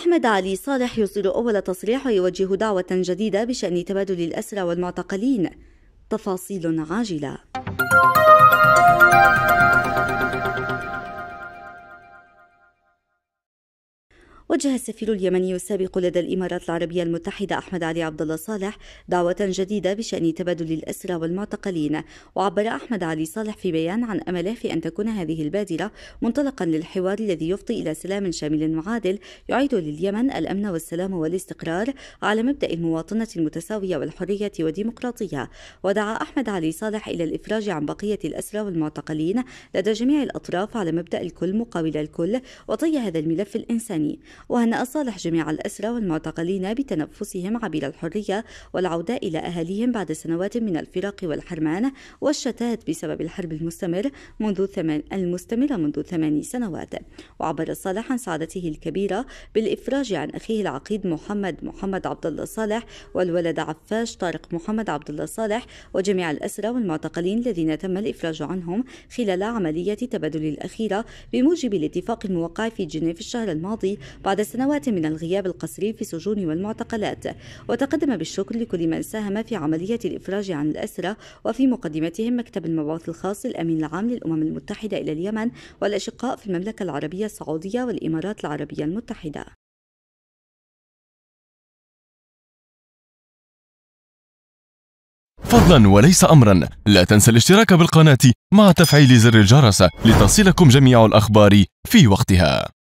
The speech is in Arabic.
أحمد علي صالح يصدر أول تصريح يوجه دعوة جديدة بشأن تبادل الأسرى والمعتقلين تفاصيل عاجله وجه السفير اليمني السابق لدى الإمارات العربية المتحدة أحمد علي عبد الله صالح دعوة جديدة بشأن تبادل الأسرى والمعتقلين وعبر أحمد علي صالح في بيان عن أمله في أن تكون هذه البادرة منطلقا للحوار الذي يفضي إلى سلام شامل وعادل يعيد لليمن الأمن والسلام والاستقرار على مبدأ المواطنة المتساوية والحرية والديمقراطية ودعا أحمد علي صالح إلى الإفراج عن بقية الأسرى والمعتقلين لدى جميع الأطراف على مبدأ الكل مقابل الكل وطي هذا الملف الإنساني وهنأ صالح جميع الأسرى والمعتقلين بتنفسهم عبر الحرية والعودة إلى أهاليهم بعد سنوات من الفراق والحرمان والشتات بسبب الحرب المستمر منذ ثمان المستمرة منذ ثماني سنوات وعبر صالح عن سعادته الكبيرة بالإفراج عن أخيه العقيد محمد محمد عبد الله صالح والولد عفاش طارق محمد عبد الله صالح وجميع الأسرى والمعتقلين الذين تم الإفراج عنهم خلال عملية تبادل الأخيرة بموجب الاتفاق الموقع في جنيف الشهر الماضي بعد سنوات من الغياب القسري في السجون والمعتقلات وتقدم بالشكر لكل من ساهم في عملية الإفراج عن الأسرة وفي مقدمتهم مكتب المبعوث الخاص الأمين العام للأمم المتحدة إلى اليمن والأشقاء في المملكة العربية السعودية والإمارات العربية المتحدة فضلا وليس امرا لا تنسى الاشتراك بالقناة مع تفعيل زر الجرس لتصلكم جميع الاخبار في وقتها